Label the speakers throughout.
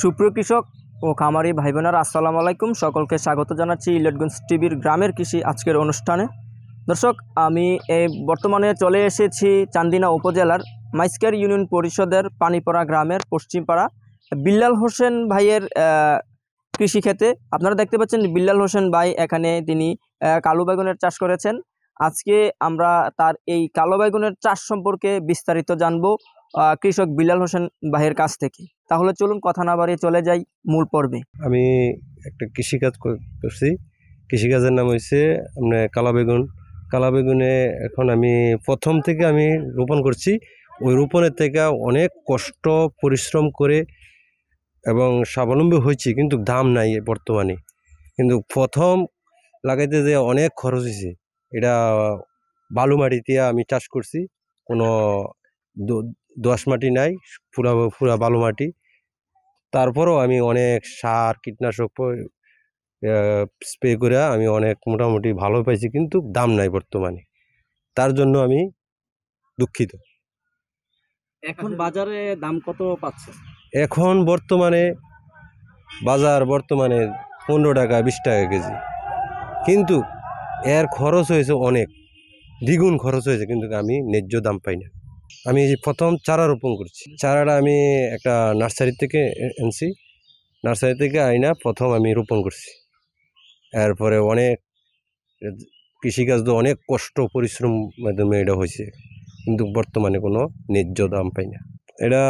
Speaker 1: সুপ্রিয় কৃষক ও খামারি ভাই বোনার আসসালামু আলাইকুম সকলকে স্বাগত জানাচ্ছি ইলেটগঞ্জ টিভির গ্রামের কৃষি আজকের অনুষ্ঠানে দর্শক আমি এই বর্তমানে চলে এসেছি চান্দিনা উপজেলার মাইস্কার ইউনিয়ন পরিষদের পানিপাড়া গ্রামের পশ্চিমপাড়া বিল্লাল হোসেন ভাইয়ের কৃষিক্ষেতে আপনারা দেখতে পাচ্ছেন বিল্লাল হোসেন ভাই এখানে তিনি কালো বেগুনের চাষ করেছেন আজকে আমরা তার এই কালো বেগুনের চাষ সম্পর্কে বিস্তারিত জানব কৃষক বিলাল হোসেন ভাইয়ের কাছ থেকে তাহলে চলুন কথা না বাড়িয়ে চলে যাই
Speaker 2: মূল পর্বে আমি একটা কৃষিকাজ করছি কৃষিকাজের নাম হয়েছে আপনার কালা বেগুন কালা বেগুনে এখন আমি প্রথম থেকে আমি রোপণ করছি ওই রোপণের থেকে অনেক কষ্ট পরিশ্রম করে এবং স্বাবলম্বী হয়েছি কিন্তু দাম নাই বর্তমানে কিন্তু প্রথম লাগাইতে যে অনেক খরচ হয়েছে এটা বালু মাটিতে আমি চাষ করছি কোনো দোয়াশ মাটি নাই পুরা পুরা বালু মাটি তারপরেও আমি অনেক সার কীটনাশক স্প্রে করে আমি অনেক মোটামুটি ভালো পাইছি কিন্তু দাম নাই বর্তমানে তার জন্য আমি দুঃখিত
Speaker 1: এখন বাজারে দাম কত পাচ্ছে
Speaker 2: এখন বর্তমানে বাজার বর্তমানে পনেরো টাকা বিশ টাকা কেজি কিন্তু এর খরচ হয়েছে অনেক দ্বিগুণ খরচ হয়েছে কিন্তু আমি ন্যায্য দাম পাই না আমি প্রথম চারা রোপণ করছি চারাটা আমি একটা নার্সারি থেকে এনেছি নার্সারি থেকে আইনা প্রথম আমি রোপণ করছি এরপরে অনেক কৃষিকাজ তো অনেক কষ্ট পরিশ্রম মাধ্যমে এটা হয়েছে কিন্তু বর্তমানে কোনো ন্যায্য দাম পাই না এটা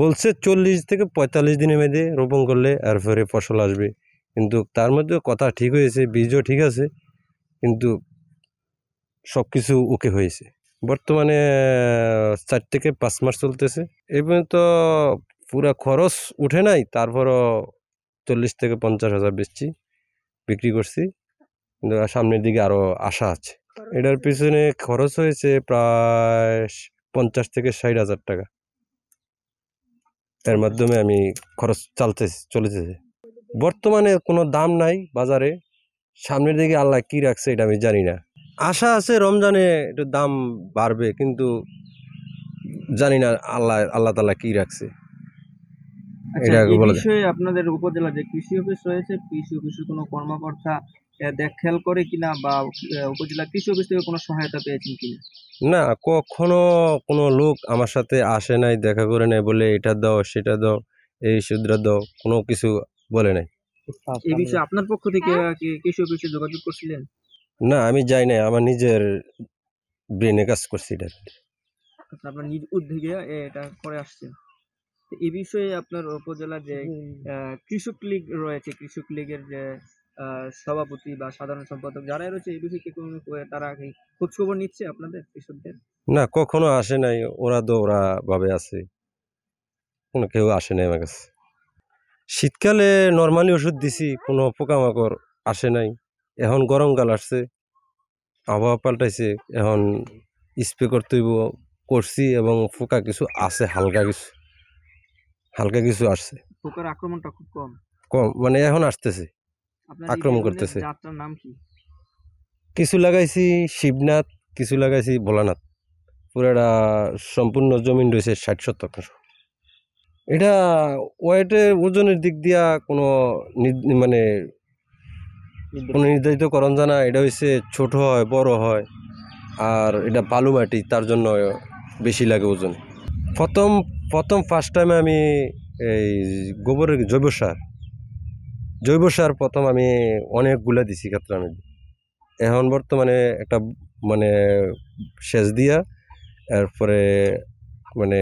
Speaker 2: বলছে চল্লিশ থেকে পঁয়তাল্লিশ দিনের মেয়েদের রোপণ করলে এরপরে ফসল আসবে কিন্তু তার মধ্যে কথা ঠিক হয়েছে বীজও ঠিক আছে কিন্তু সব কিছু ওকে হয়েছে বর্তমানে চার থেকে পাঁচ মাস চলতেছে এই পর্যন্ত পুরা খরচ উঠে নাই তারপরও চল্লিশ থেকে পঞ্চাশ হাজার বেচছি বিক্রি করছি কিন্তু সামনের দিকে আরও আশা আছে এটার পিছনে খরচ হয়েছে প্রায় পঞ্চাশ থেকে ষাট হাজার টাকা এর মাধ্যমে আমি খরচ চালতেছি চলেছে বর্তমানে কোনো দাম নাই বাজারে সামনের দিকে আল্লাহ কি রাখছে এটা আমি জানি না আশা আছে রমজানে একটু দাম বাড়বে কিন্তু জানি না আল্লাহ আল্লাহ তালা কি রাখছে আচ্ছা,
Speaker 1: আপনাদের উপজেলা যে কৃষি অফিস রয়েছে কৃষি অফিসের কোনো কর্মকর্তা করে কিনা বা উপজেলা কৃষি অফিস থেকে কোনো সহায়তা পেয়েছেন কিনা
Speaker 2: না কখনো কোনো লোক আমার সাথে আসে নাই দেখা করে নাই বলে এটা দাও সেটা দাও এই সুদ্রা দাও কোনো কিছু বলে নাই
Speaker 1: এই বিষয়ে আপনার পক্ষ থেকে কৃষি অফিসে যোগাযোগ করছিলেন
Speaker 2: না আমি যাই নাই আমার নিজের ব্রেনে কাজ করছি এটা
Speaker 1: আচ্ছা, আপনার নিজ উদ্যোগে এটা করে আসছেন এ বিষয়ে আপনার উপজেলার যে কৃষক লীগ রয়েছে কৃষক লীগের যে সভাপতি বা সাধারণ সম্পাদক যারাই রয়েছে এই বিষয়ে কি কোনো তারা কি খোঁজখবর নিচ্ছে আপনাদের কৃষকদের
Speaker 2: না কখনো আসে নাই ওরা তো ওরা ভাবে আছে কোনো কেউ আসে নাই আমার কাছে শীতকালে নর্মালি ওষুধ দিছি কোনো পোকামাকড় আসে নাই এখন গরমকাল আসছে আবহাওয়া পাল্টাইছে এখন স্প্রে করতে হইব করছি এবং ফোকা কিছু আছে হালকা কিছু হালকা কিছু আসছে
Speaker 1: পোকার আক্রমণটা খুব কম
Speaker 2: কম মানে এখন আসতেছে আক্রমণ করতেছে আপনার নাম কি কিছু লাগাইছি শিবনাথ কিছু লাগাইছি ভোলানাথ পুরাটা সম্পূর্ণ জমিন রয়েছে ষাট সত্তর এটা ওয়েটের ওজনের দিক দিয়া কোনো মানে নির্ধারিত করণ জানা এটা হচ্ছে ছোট হয় বড় হয় আর এটা বালু মাটি তার জন্য বেশি লাগে ওজন প্রথম প্রথম ফার্স্ট টাইমে আমি এই গোবরের জৈব সার জৈব সার প্রথম আমি অনেকগুলা দিছি ক্ষেত্রে আমি এখন বর্তমানে একটা মানে সেচ দিয়া এরপরে মানে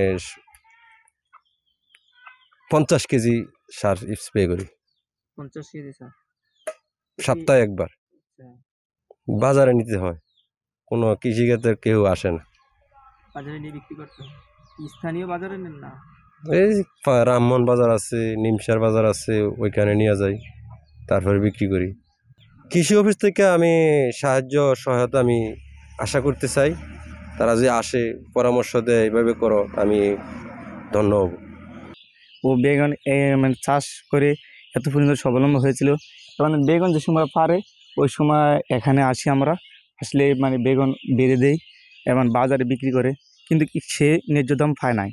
Speaker 2: পঞ্চাশ কেজি সার স্প্রে করি
Speaker 1: পঞ্চাশ কেজি সার
Speaker 2: সপ্তাহে একবার আচ্ছা। বাজারে নিতে হয় কোনো কৃষিক্ষেত্রে কেউ আসে না না এই রামমোহন বাজার আছে নিমসার বাজার আছে ওইখানে নিয়ে যাই তারপরে বিক্রি করি কৃষি অফিস থেকে আমি সাহায্য সহায়তা আমি আশা করতে চাই তারা যে আসে পরামর্শ দেয় এইভাবে করো আমি ধন্য হব
Speaker 1: ও বেগুন মানে চাষ করে এত পরিমাণ স্বাবলম্বী হয়েছিল এবং বেগুন যে সময় পারে ওই সময় এখানে আসি আমরা আসলে মানে বেগুন বেড়ে দেই এবং বাজারে বিক্রি করে কিন্তু সে ন্যায্য দাম পায় নাই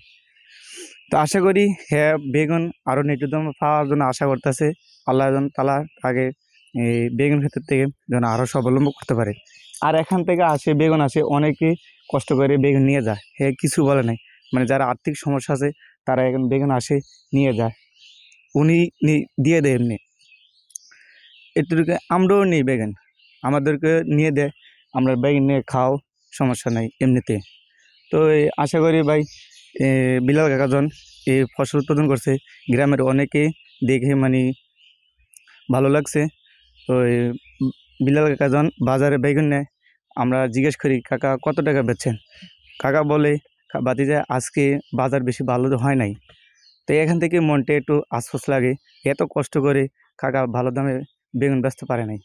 Speaker 1: তো আশা করি হ্যাঁ বেগুন আরও ন্যায্য দাম পাওয়ার জন্য আশা করতেছে আল্লাহ যেন তালা আগে বেগুন ক্ষেত্র থেকে যেন আরও স্বাবলম্বী করতে পারে আর এখান থেকে আসে বেগুন আসে অনেকে কষ্ট করে বেগুন নিয়ে যায় হ্যাঁ কিছু বলে নাই মানে যারা আর্থিক সমস্যা আছে তারা এখন বেগুন আসে নিয়ে যায় উনি দিয়ে দেয় এমনি এটুকু আমরাও নিই বেগুন আমাদেরকে নিয়ে দেয় আমরা বেগুন নিয়ে খাও সমস্যা নাই এমনিতে তো আশা করি ভাই বিলাল কাকাজন এই ফসল উৎপাদন করছে গ্রামের অনেকে দেখে মানে ভালো লাগছে তো বিলাল কাকাজন বাজারে বেগুন নেয় আমরা জিজ্ঞেস করি কাকা কত টাকা বেচছেন কাকা বলে বাতি যায় আজকে বাজার বেশি ভালো হয় নাই তো এখান থেকে মনটা একটু আশ্বাস লাগে এত কষ্ট করে কাকা ভালো দামে বেগুন বেচতে পারে নাই